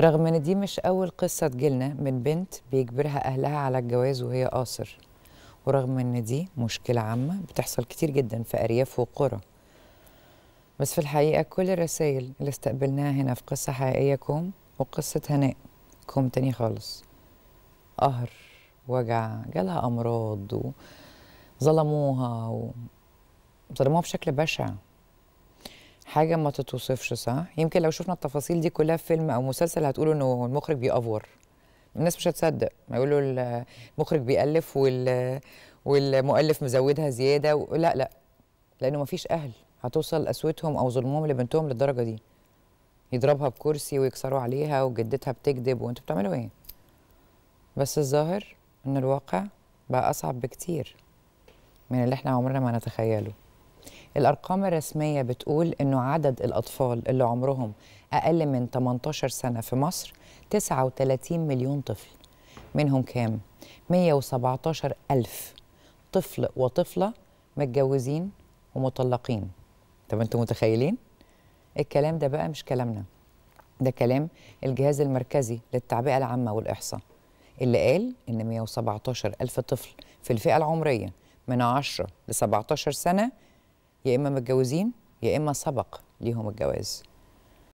رغم ان دي مش اول قصه تجيلنا من بنت بيجبرها اهلها على الجواز وهي قاصر ورغم ان دي مشكله عامه بتحصل كتير جدا في ارياف وقرى بس في الحقيقه كل الرسائل اللي استقبلناها هنا في قصه حقيقيه كوم وقصه هناء كوم تاني خالص قهر وجع جالها امراض وظلموها وظلموها ظلموها بشكل بشع حاجه ما تتوصفش صح يمكن لو شفنا التفاصيل دي كلها في فيلم او مسلسل هتقولوا انه المخرج بيأفور الناس مش هتصدق ما يقولوا المخرج بيألف وال والمؤلف مزودها زياده و... لا لا لانه ما فيش اهل هتوصل قسوتهم او ظلمهم لبنتهم للدرجه دي يضربها بكرسي ويكسروا عليها وجدتها بتكذب وانتوا بتعملوا ايه بس الظاهر ان الواقع بقى اصعب بكتير من اللي احنا عمرنا ما نتخيله الأرقام الرسمية بتقول أنه عدد الأطفال اللي عمرهم أقل من 18 سنة في مصر 39 مليون طفل منهم كام؟ 117 ألف طفل وطفلة متجوزين ومطلقين طب أنتم متخيلين؟ الكلام ده بقى مش كلامنا ده كلام الجهاز المركزي للتعبئة العامة والإحصاء اللي قال إن 117 ألف طفل في الفئة العمرية من 10 ل 17 سنة يا اما متجوزين يا اما سبق ليهم الجواز